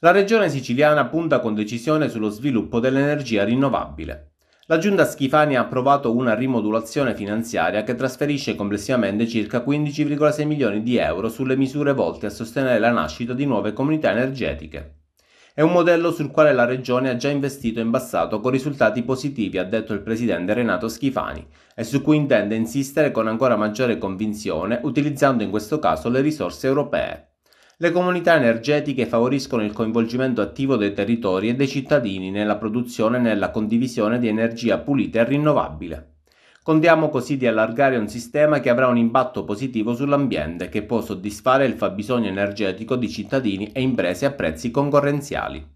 La regione siciliana punta con decisione sullo sviluppo dell'energia rinnovabile. La giunta Schifani ha approvato una rimodulazione finanziaria che trasferisce complessivamente circa 15,6 milioni di euro sulle misure volte a sostenere la nascita di nuove comunità energetiche. È un modello sul quale la Regione ha già investito in passato con risultati positivi, ha detto il presidente Renato Schifani, e su cui intende insistere con ancora maggiore convinzione utilizzando in questo caso le risorse europee. Le comunità energetiche favoriscono il coinvolgimento attivo dei territori e dei cittadini nella produzione e nella condivisione di energia pulita e rinnovabile. Contiamo così di allargare un sistema che avrà un impatto positivo sull'ambiente, che può soddisfare il fabbisogno energetico di cittadini e imprese a prezzi concorrenziali.